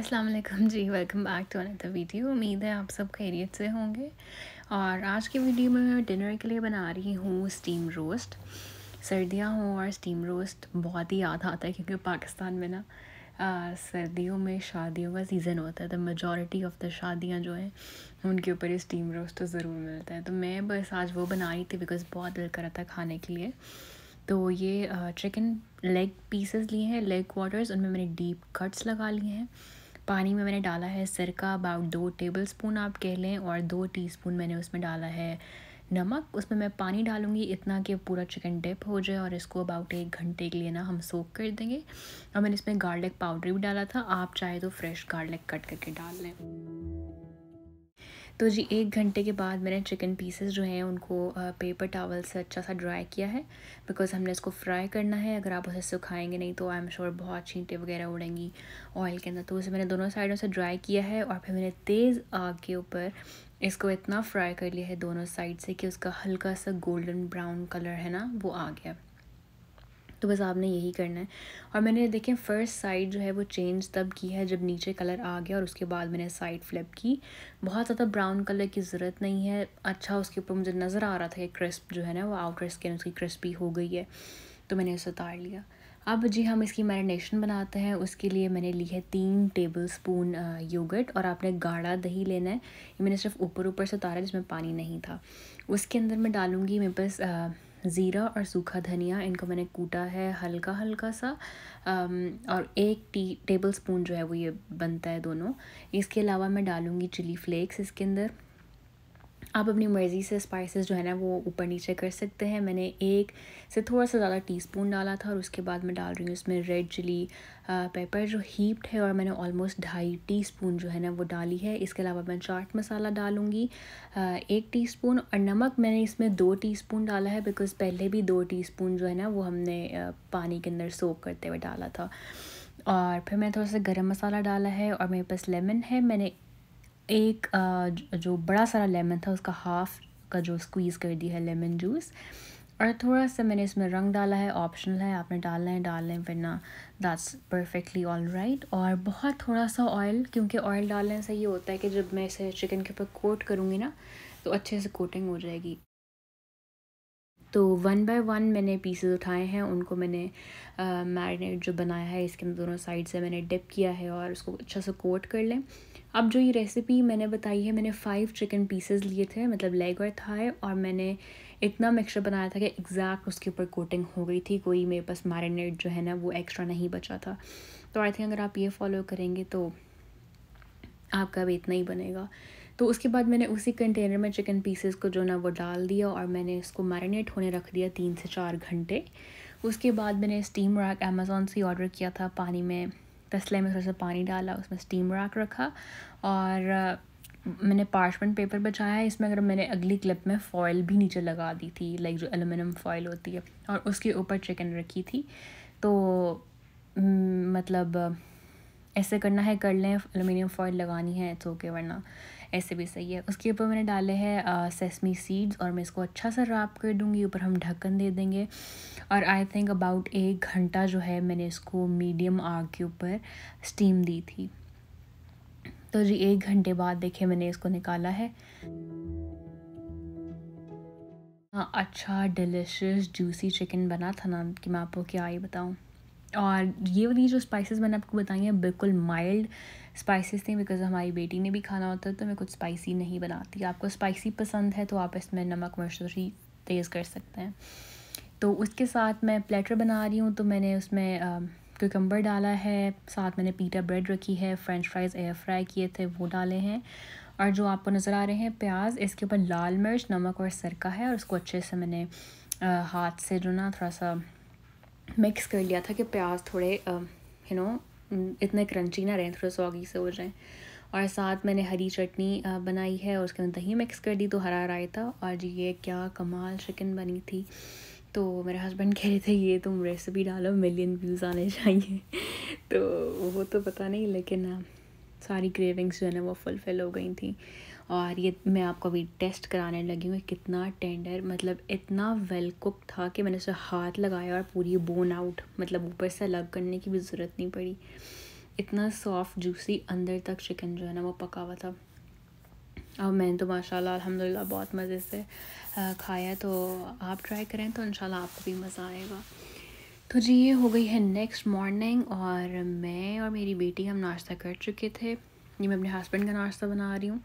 अस्सलाम वालेकुम जी welcome back to another video उम्मीद है आप सब खैरियत से होंगे और आज की वीडियो में मैं डिनर के लिए बना रही हूँ स्टीम रोस्ट सर्दियाँ हों और स्टीम रोस्ट बहुत ही याद आता है क्योंकि पाकिस्तान में ना सर्दियों में शादियों का सीज़न होता है तो मेजॉरिटी ऑफ़ द शादियाँ जो हैं उनके ऊपर स्टीम रोस्ट तो ज़रूर मिलता है तो मैं बस आज वो बना रही थी बिकॉज़ बहुत दिल कर रहा था खाने के लिए तो ये चिकन लेग पीसेस लिए हैं लेग क्वार्टर्स उनमें मैंने डीप कट्स लगा लिए हैं पानी में मैंने डाला है सरका अबाउट दो टेबल स्पून आप कह लें और दो टीस्पून मैंने उसमें डाला है नमक उसमें मैं पानी डालूंगी इतना कि पूरा चिकन डिप हो जाए और इसको अबाउट एक घंटे के लिए ना हम सोक कर देंगे और मैंने इसमें गार्लिक पाउडर भी डाला था आप चाहे तो फ्रेश गार्लिक कट करके डाल लें तो जी एक घंटे के बाद मैंने चिकन पीसेस जो हैं उनको पेपर टावल से अच्छा सा ड्राई किया है बिकॉज़ हमने इसको फ्राई करना है अगर आप उसे सुखाएंगे नहीं तो आई एम श्योर बहुत छींटे वगैरह उड़ेंगी ऑयल के अंदर तो उसे मैंने दोनों साइडों से ड्राई किया है और फिर मैंने तेज़ आग के ऊपर इसको इतना फ्राई कर लिया है दोनों साइड से कि उसका हल्का सा गोल्डन ब्राउन कलर है ना वो आ गया तो बस आपने यही करना है और मैंने देखें फ़र्स्ट साइड जो है वो चेंज तब की है जब नीचे कलर आ गया और उसके बाद मैंने साइड फ्लिप की बहुत ज़्यादा ब्राउन कलर की ज़रूरत नहीं है अच्छा उसके ऊपर मुझे नज़र आ रहा था कि क्रिस्प जो है ना वो आउटर स्किन उसकी क्रिस्पी हो गई है तो मैंने उसे उतार लिया अब जी हम इसकी मैरिनेशन बनाते हैं उसके लिए मैंने ली है तीन टेबल स्पून योगर्ट और आपने गाढ़ा दही लेना है ये मैंने सिर्फ ऊपर ऊपर से उतारा जिसमें पानी नहीं था उसके अंदर मैं डालूँगी मेरे पास ज़ीरा और सूखा धनिया इनको मैंने कूटा है हल्का हल्का सा और एक टी टेबल स्पून जो है वो ये बनता है दोनों इसके अलावा मैं डालूँगी चिली फ्लेक्स इसके अंदर आप अपनी मर्ज़ी से स्पाइसेस जो है ना वो ऊपर नीचे कर सकते हैं मैंने एक से थोड़ा सा ज़्यादा टीस्पून डाला था और उसके बाद मैं डाल रही हूँ इसमें रेड चिली पेपर जो हीप्ड है और मैंने ऑलमोस्ट ढाई टीस्पून जो है ना वो डाली है इसके अलावा मैं चाट मसाला डालूँगी एक टीस्पून और नमक मैंने इसमें दो टीस्पून डाला है बिकॉज़ पहले भी दो टीस्पून जो है ना वो हमने पानी के अंदर सोव करते हुए डाला था और फिर मैंने थोड़ा सा गरम मसाला डाला है और मेरे पास लेमन है मैंने एक जो बड़ा सारा लेमन था उसका हाफ का जो स्क्वीज़ कर दिया है लेमन जूस और थोड़ा सा मैंने इसमें रंग डाला है ऑप्शनल है आपने डालना है डाल लें वरना दैट्स परफेक्टली ऑल राइट और बहुत थोड़ा सा ऑयल क्योंकि ऑयल डालने से ये होता है कि जब मैं इसे चिकन के ऊपर कोट करूँगी ना तो अच्छे से कोटिंग हो जाएगी तो वन बाय वन मैंने पीसेस उठाए हैं उनको मैंने मैरिनेट जो बनाया है इसके अंदर दोनों साइड से मैंने डिप किया है और उसको अच्छा सा कोट कर लें अब जो ये रेसिपी मैंने बताई है मैंने फ़ाइव चिकन पीसेस लिए थे मतलब लेग और थाए और मैंने इतना मिक्सचर बनाया था कि एग्जैक्ट उसके ऊपर कोटिंग हो गई थी कोई मेरे पास मैरिनेट जो है ना वो एक्स्ट्रा नहीं बचा था तो आई थिंक अगर आप ये फॉलो करेंगे तो आपका भी इतना ही बनेगा तो उसके बाद मैंने उसी कंटेनर में चिकन पीसेस को जो ना वो डाल दिया और मैंने इसको मैरिनेट होने रख दिया तीन से चार घंटे उसके बाद मैंने स्टीम रैक अमेज़ोन से ऑर्डर किया था पानी में तसले में थोड़ा सा पानी डाला उसमें स्टीम रैक रखा और मैंने पार्चमेंट पेपर बचाया इसमें अगर मैंने अगली क्लिप में फॉयल भी नीचे लगा दी थी लाइक जो एलुमिनियम फॉयल होती है और उसके ऊपर चिकन रखी थी तो मतलब ऐसे करना है कर लें एलुमिनियम फॉयल लगानी है तो ओके वरना ऐसे भी सही है उसके ऊपर मैंने डाले हैं सेसमी सीड्स और मैं इसको अच्छा सा रैप कर दूँगी ऊपर हम ढक्कन दे देंगे और आई थिंक अबाउट एक घंटा जो है मैंने इसको मीडियम आग के ऊपर स्टीम दी थी तो जी एक घंटे बाद देखिए मैंने इसको निकाला है हाँ अच्छा डिलिशियस जूसी चिकन बना था ना कि मैं आपको क्या ही बताऊँ और ये वाली जो स्पाइसेस मैंने आपको बताई हैं बिल्कुल माइल्ड स्पाइसेस थी बिकॉज हमारी बेटी ने भी खाना होता तो मैं कुछ स्पाइसी नहीं बनाती आपको स्पाइसी पसंद है तो आप इसमें नमक मसूरी तेज़ कर सकते हैं तो उसके साथ मैं प्लेटर बना रही हूँ तो मैंने उसमें कोकम्बर डाला है साथ मैंने पीटा ब्रेड रखी है फ्रेंच फ्राइज़ एयर फ्राई किए थे वो डाले हैं और जो आपको नज़र आ रहे हैं प्याज इसके ऊपर लाल मिर्च नमक और सरका है और उसको अच्छे से मैंने हाथ से जो ना थोड़ा सा मिक्स कर लिया था कि प्याज थोड़े यू नो इतने क्रंची ना रहें थोड़े सॉगी से हो जाएँ और साथ मैंने हरी चटनी बनाई है और उसके अंदर दही मिक्स कर दी तो हरा रायता और जी ये क्या कमाल चिकन बनी थी तो मेरे हस्बैंड कह रहे थे ये तुम रेसिपी डालो मिलियन व्यूज़ आने चाहिए तो वो तो पता नहीं लेकिन सारी क्रेविंग्स जो है ना वो फुलफ़िल हो गई थी और ये मैं आपको अभी टेस्ट कराने लगी हूँ कितना टेंडर मतलब इतना वेल कुक था कि मैंने उसे हाथ लगाया और पूरी बोन आउट मतलब ऊपर से अलग करने की भी ज़रूरत नहीं पड़ी इतना सॉफ्ट जूसी अंदर तक चिकन जो है ना वो पका हुआ था और मैंने तो माशाल्लाह अल्हम्दुलिल्लाह बहुत मज़े से खाया तो आप ट्राई करें तो इंशाल्लाह आपको भी मज़ा आएगा तो जी ये हो गई है नेक्स्ट मॉर्निंग और मैं और मेरी बेटी हम नाश्ता कर चुके थे ये मैं अपने हस्बैंड का नाश्ता बना रही हूँ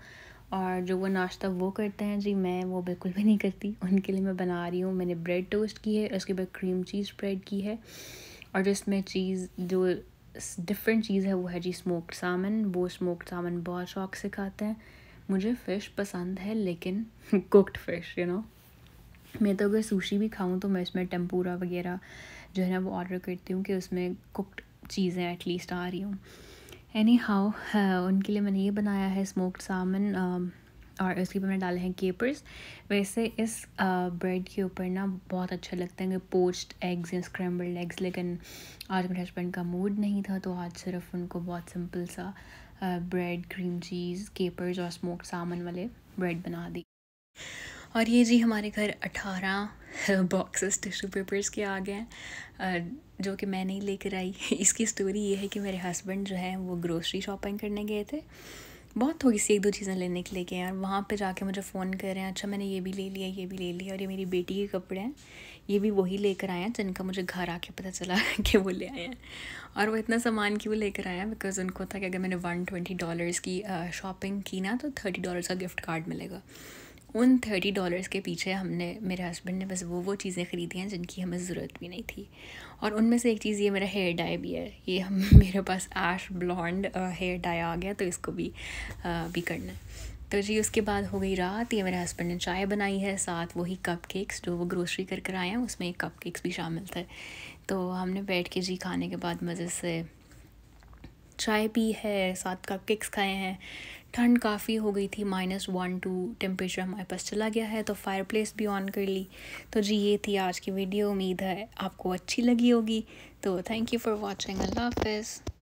और जो वो नाश्ता वो करते हैं जी मैं वो बिल्कुल भी नहीं करती उनके लिए मैं बना रही हूँ मैंने ब्रेड टोस्ट की है उसके बाद क्रीम चीज़ स्प्रेड की है और जिसमें चीज़ जो डिफरेंट चीज़ है वो है जी स्मोक्ड सामन वो स्मोक्ड सामन बहुत शौक से खाते हैं मुझे फ़िश पसंद है लेकिन कुकड फ़िश यू नो मैं तो अगर सुशी भी खाऊं तो मैं इसमें टेम्पूरा वगैरह जो है ना वो ऑर्डर करती हूँ कि उसमें कुकड चीज़ें एटलीस्ट आ रही हूँ एनी हाउ उनके लिए मैंने ये बनाया है स्मोक्ड सामन um, और उसके ऊपर मैंने डाले हैं केपर्स वैसे इस ब्रेड uh, के ऊपर ना बहुत अच्छा लगता है पोस्ट एग्स या स्क्रैम्बल्ड एग्स लेकिन आज मेरे हस्बैंड का मूड नहीं था तो आज सिर्फ उनको बहुत सिंपल सा ब्रेड क्रीम चीज़ केपर्स और स्मोक्ड सामन वाले ब्रेड बना दी और ये जी हमारे घर अठारह बॉक्सेस टिश्यू पेपर्स के आ गए हैं जो कि मैं नहीं लेकर आई इसकी स्टोरी ये है कि मेरे हस्बैंड जो है वो ग्रोसरी शॉपिंग करने गए थे बहुत थोड़ी सी एक दो चीज़ें लेने के लिए गए हैं और वहाँ पे जाके मुझे फ़ोन कर रहे हैं अच्छा मैंने ये भी ले लिया ये भी ले लिया और ये मेरी बेटी के कपड़े हैं ये भी वही लेकर आए हैं जिनका मुझे घर आके पता चला कि वो ले आए हैं और वो इतना सामान क्यों लेकर आए हैं बिकॉज उनको था कि अगर मैंने वन ट्वेंटी डॉलर्स की शॉपिंग की ना तो थर्टी डॉलर्स का गिफ्ट कार्ड मिलेगा उन थर्टी डॉलर्स के पीछे हमने मेरे हस्बैंड ने बस वो वो चीज़ें ख़रीदी हैं जिनकी हमें ज़रूरत भी नहीं थी और उनमें से एक चीज़ ये मेरा हेयर डाई भी है ये हम मेरे पास आश ब्लॉन्ड हेयर डाई आ गया तो इसको भी आ, भी करना है तो जी उसके बाद हो गई रात ये मेरे हस्बैंड ने चाय बनाई है साथ वही कप केक्स जो वो ग्रोसरी कर कर आए हैं उसमें एक कप केक्स भी शामिल थे तो हमने बैठ के जी खाने के बाद मज़े से चाय पी है साथ कप केक्स खाए हैं ठंड काफ़ी हो गई थी माइनस वन टू टेम्परेचर हमारे पास चला गया है तो फायर प्लेस भी ऑन कर ली तो जी ये थी आज की वीडियो उम्मीद है आपको अच्छी लगी होगी तो थैंक यू फॉर वॉचिंग अल्लाह हाफिज़